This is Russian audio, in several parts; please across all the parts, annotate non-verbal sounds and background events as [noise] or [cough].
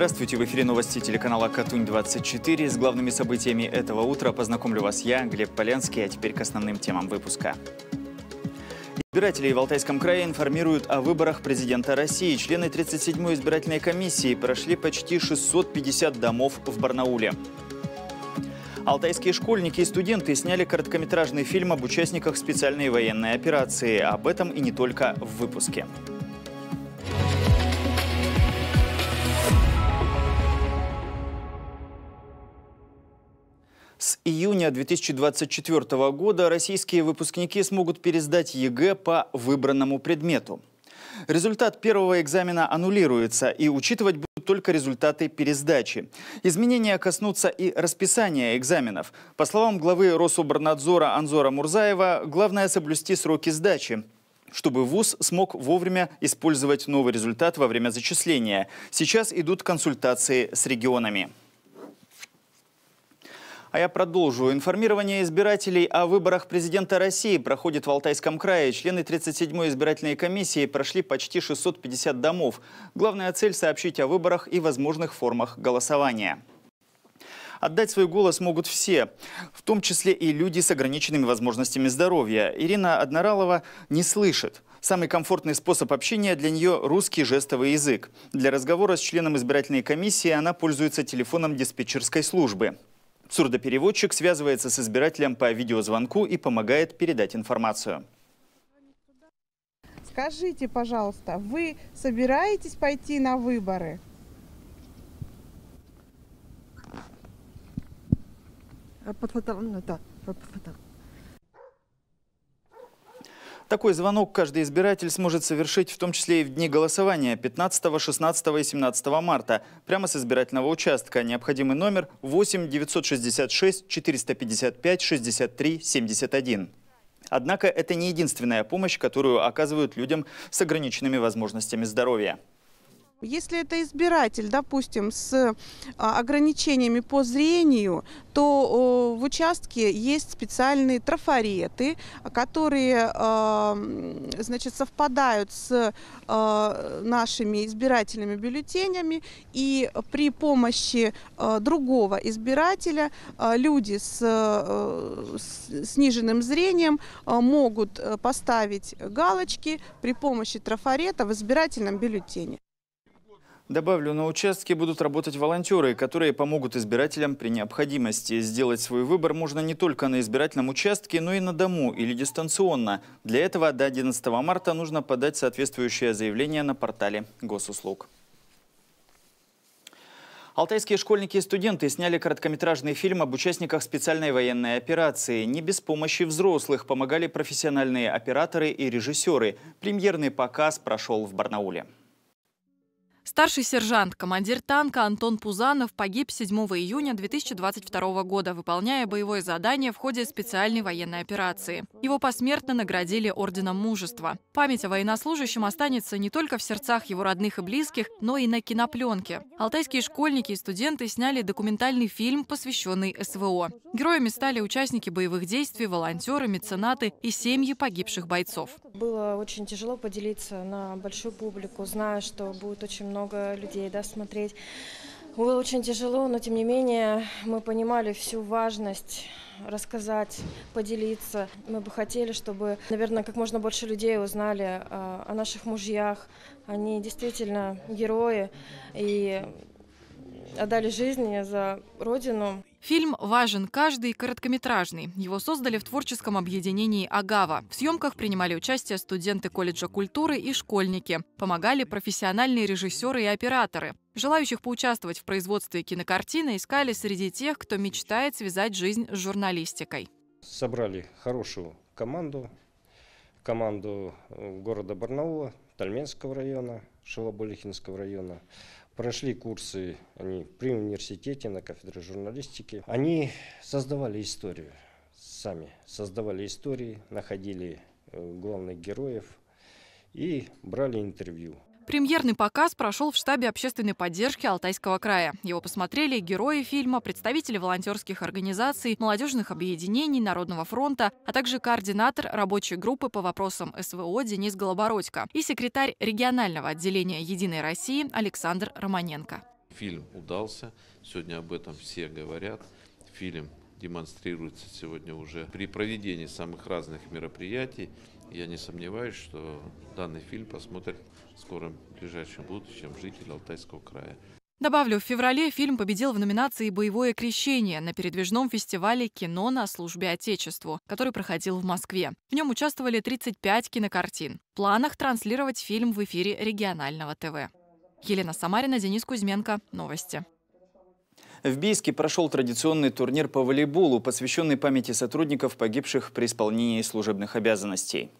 Здравствуйте, в эфире новости телеканала «Катунь-24». С главными событиями этого утра познакомлю вас я, Глеб Полянский, а теперь к основным темам выпуска. Избиратели в Алтайском крае информируют о выборах президента России. Члены 37-й избирательной комиссии прошли почти 650 домов в Барнауле. Алтайские школьники и студенты сняли короткометражный фильм об участниках специальной военной операции. Об этом и не только в выпуске. июня 2024 года российские выпускники смогут пересдать ЕГЭ по выбранному предмету. Результат первого экзамена аннулируется, и учитывать будут только результаты пересдачи. Изменения коснутся и расписания экзаменов. По словам главы Рособорнадзора Анзора Мурзаева, главное соблюсти сроки сдачи чтобы ВУЗ смог вовремя использовать новый результат во время зачисления. Сейчас идут консультации с регионами. А я продолжу. Информирование избирателей о выборах президента России проходит в Алтайском крае. Члены 37-й избирательной комиссии прошли почти 650 домов. Главная цель – сообщить о выборах и возможных формах голосования. Отдать свой голос могут все, в том числе и люди с ограниченными возможностями здоровья. Ирина Одноралова не слышит. Самый комфортный способ общения для нее – русский жестовый язык. Для разговора с членом избирательной комиссии она пользуется телефоном диспетчерской службы. Сурдопереводчик связывается с избирателем по видеозвонку и помогает передать информацию. Скажите, пожалуйста, вы собираетесь пойти на выборы? Да. Такой звонок каждый избиратель сможет совершить в том числе и в дни голосования 15, 16 и 17 марта прямо с избирательного участка. Необходимый номер 8 966 455 63 71. Однако это не единственная помощь, которую оказывают людям с ограниченными возможностями здоровья. Если это избиратель, допустим, с а, ограничениями по зрению, то в участке есть специальные трафареты, которые а, значит, совпадают с а, нашими избирательными бюллетенями. И при помощи другого избирателя люди с сниженным зрением могут э, поставить галочки при помощи трафарета в избирательном бюллетене. Добавлю, на участке будут работать волонтеры, которые помогут избирателям при необходимости. Сделать свой выбор можно не только на избирательном участке, но и на дому или дистанционно. Для этого до 11 марта нужно подать соответствующее заявление на портале госуслуг. Алтайские школьники и студенты сняли короткометражный фильм об участниках специальной военной операции. Не без помощи взрослых помогали профессиональные операторы и режиссеры. Премьерный показ прошел в Барнауле. Старший сержант, командир танка Антон Пузанов погиб 7 июня 2022 года, выполняя боевое задание в ходе специальной военной операции. Его посмертно наградили Орденом Мужества. Память о военнослужащем останется не только в сердцах его родных и близких, но и на кинопленке. Алтайские школьники и студенты сняли документальный фильм, посвященный СВО. Героями стали участники боевых действий, волонтеры, меценаты и семьи погибших бойцов. Было очень тяжело поделиться на большую публику, зная, что будет очень много много людей, да, смотреть. Было очень тяжело, но тем не менее мы понимали всю важность рассказать, поделиться. Мы бы хотели, чтобы, наверное, как можно больше людей узнали а, о наших мужьях. Они действительно герои. И отдали жизнь за Родину. Фильм «Важен каждый» короткометражный. Его создали в творческом объединении «Агава». В съемках принимали участие студенты колледжа культуры и школьники. Помогали профессиональные режиссеры и операторы. Желающих поучаствовать в производстве кинокартины искали среди тех, кто мечтает связать жизнь с журналистикой. Собрали хорошую команду, команду э, города Барнаула, Тальменского района, Шилоболихинского района прошли курсы они при университете на кафедре журналистики. Они создавали историю сами, создавали истории, находили э, главных героев и брали интервью. Премьерный показ прошел в штабе общественной поддержки Алтайского края. Его посмотрели герои фильма, представители волонтерских организаций, молодежных объединений, Народного фронта, а также координатор рабочей группы по вопросам СВО Денис Голобородько и секретарь регионального отделения «Единой России» Александр Романенко. Фильм удался, сегодня об этом все говорят. Фильм демонстрируется сегодня уже при проведении самых разных мероприятий. Я не сомневаюсь, что данный фильм посмотрят скором ближайшем будущем жителей Алтайского края. Добавлю, в феврале фильм победил в номинации «Боевое крещение» на передвижном фестивале «Кино на службе Отечеству», который проходил в Москве. В нем участвовали 35 кинокартин. В планах транслировать фильм в эфире регионального ТВ. Елена Самарина, Денис Кузьменко. Новости. В Бийске прошел традиционный турнир по волейболу, посвященный памяти сотрудников, погибших при исполнении служебных обязанностей.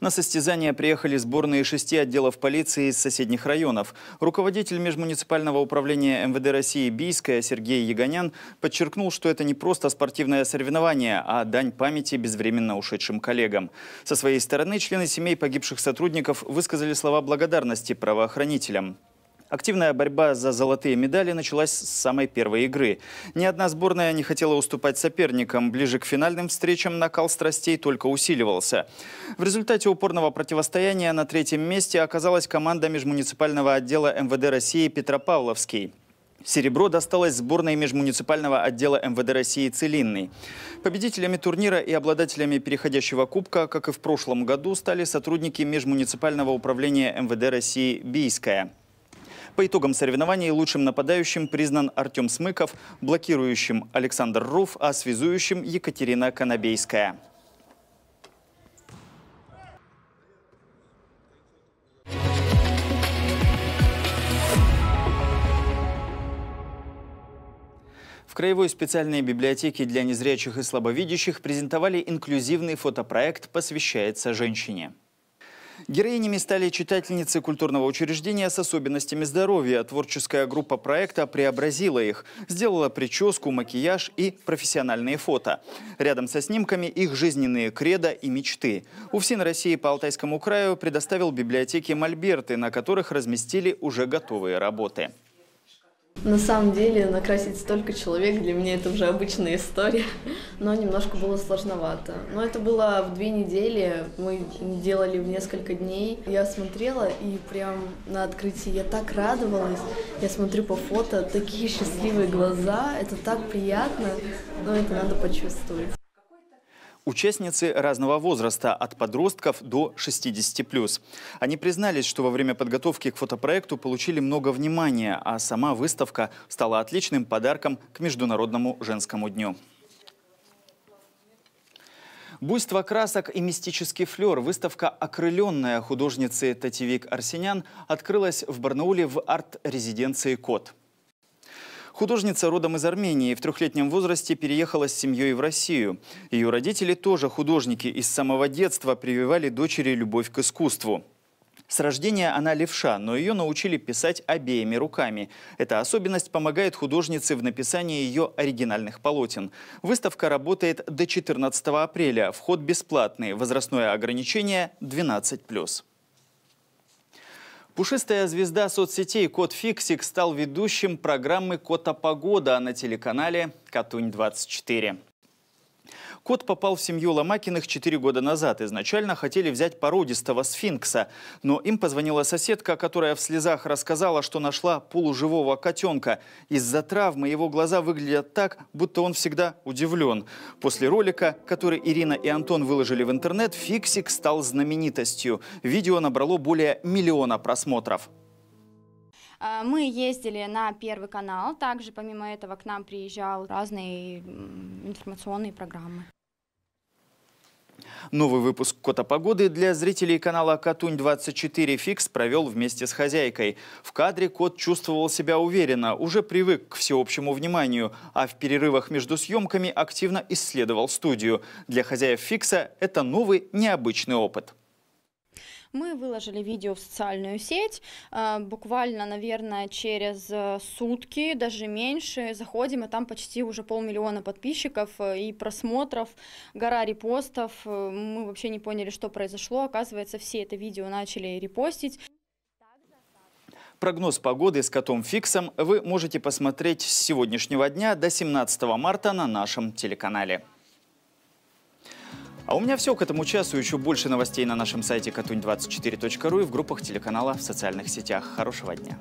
На состязание приехали сборные шести отделов полиции из соседних районов. Руководитель межмуниципального управления МВД России Бийская Сергей Ягонян подчеркнул, что это не просто спортивное соревнование, а дань памяти безвременно ушедшим коллегам. Со своей стороны члены семей погибших сотрудников высказали слова благодарности правоохранителям. Активная борьба за золотые медали началась с самой первой игры. Ни одна сборная не хотела уступать соперникам. Ближе к финальным встречам накал страстей только усиливался. В результате упорного противостояния на третьем месте оказалась команда межмуниципального отдела МВД России «Петропавловский». Серебро досталось сборной межмуниципального отдела МВД России «Целинный». Победителями турнира и обладателями переходящего кубка, как и в прошлом году, стали сотрудники межмуниципального управления МВД России «Бийская». По итогам соревнований лучшим нападающим признан Артем Смыков, блокирующим Александр Руф, а связующим Екатерина Конобейская. В Краевой специальной библиотеке для незрячих и слабовидящих презентовали инклюзивный фотопроект «Посвящается женщине». Героинями стали читательницы культурного учреждения с особенностями здоровья. Творческая группа проекта преобразила их, сделала прическу, макияж и профессиональные фото. Рядом со снимками их жизненные кредо и мечты. УФСИН России по Алтайскому краю предоставил библиотеки мольберты, на которых разместили уже готовые работы. На самом деле накрасить столько человек для меня это уже обычная история, [laughs] но немножко было сложновато. Но это было в две недели, мы делали в несколько дней. Я смотрела и прям на открытии я так радовалась. Я смотрю по фото, такие счастливые глаза, это так приятно, но это надо почувствовать. Участницы разного возраста, от подростков до 60+. Они признались, что во время подготовки к фотопроекту получили много внимания, а сама выставка стала отличным подарком к Международному женскому дню. Буйство красок и мистический флер. Выставка «Окрыленная» художницы Татевик Арсенян открылась в Барнауле в арт-резиденции «Кот». Художница родом из Армении в трехлетнем возрасте переехала с семьей в Россию. Ее родители тоже художники и с самого детства прививали дочери любовь к искусству. С рождения она левша, но ее научили писать обеими руками. Эта особенность помогает художнице в написании ее оригинальных полотен. Выставка работает до 14 апреля. Вход бесплатный. Возрастное ограничение 12+. Пушистая звезда соцсетей Кот Фиксик стал ведущим программы «Кота Погода» на телеканале «Катунь-24». Кот попал в семью Ломакиных 4 года назад. Изначально хотели взять породистого сфинкса. Но им позвонила соседка, которая в слезах рассказала, что нашла полуживого котенка. Из-за травмы его глаза выглядят так, будто он всегда удивлен. После ролика, который Ирина и Антон выложили в интернет, фиксик стал знаменитостью. Видео набрало более миллиона просмотров. А, мы ездили на Первый канал, также помимо этого к нам приезжал разные информационные программы. Новый выпуск «Кота погоды» для зрителей канала «Катунь-24 Фикс» провел вместе с хозяйкой. В кадре кот чувствовал себя уверенно, уже привык к всеобщему вниманию, а в перерывах между съемками активно исследовал студию. Для хозяев «Фикса» это новый необычный опыт. Мы выложили видео в социальную сеть, э, буквально, наверное, через э, сутки, даже меньше, заходим, и там почти уже полмиллиона подписчиков э, и просмотров, гора репостов. Мы вообще не поняли, что произошло. Оказывается, все это видео начали репостить. Прогноз погоды с котом Фиксом вы можете посмотреть с сегодняшнего дня до 17 марта на нашем телеканале. А у меня все к этому часу. Еще больше новостей на нашем сайте katun24.ru и в группах телеканала в социальных сетях. Хорошего дня!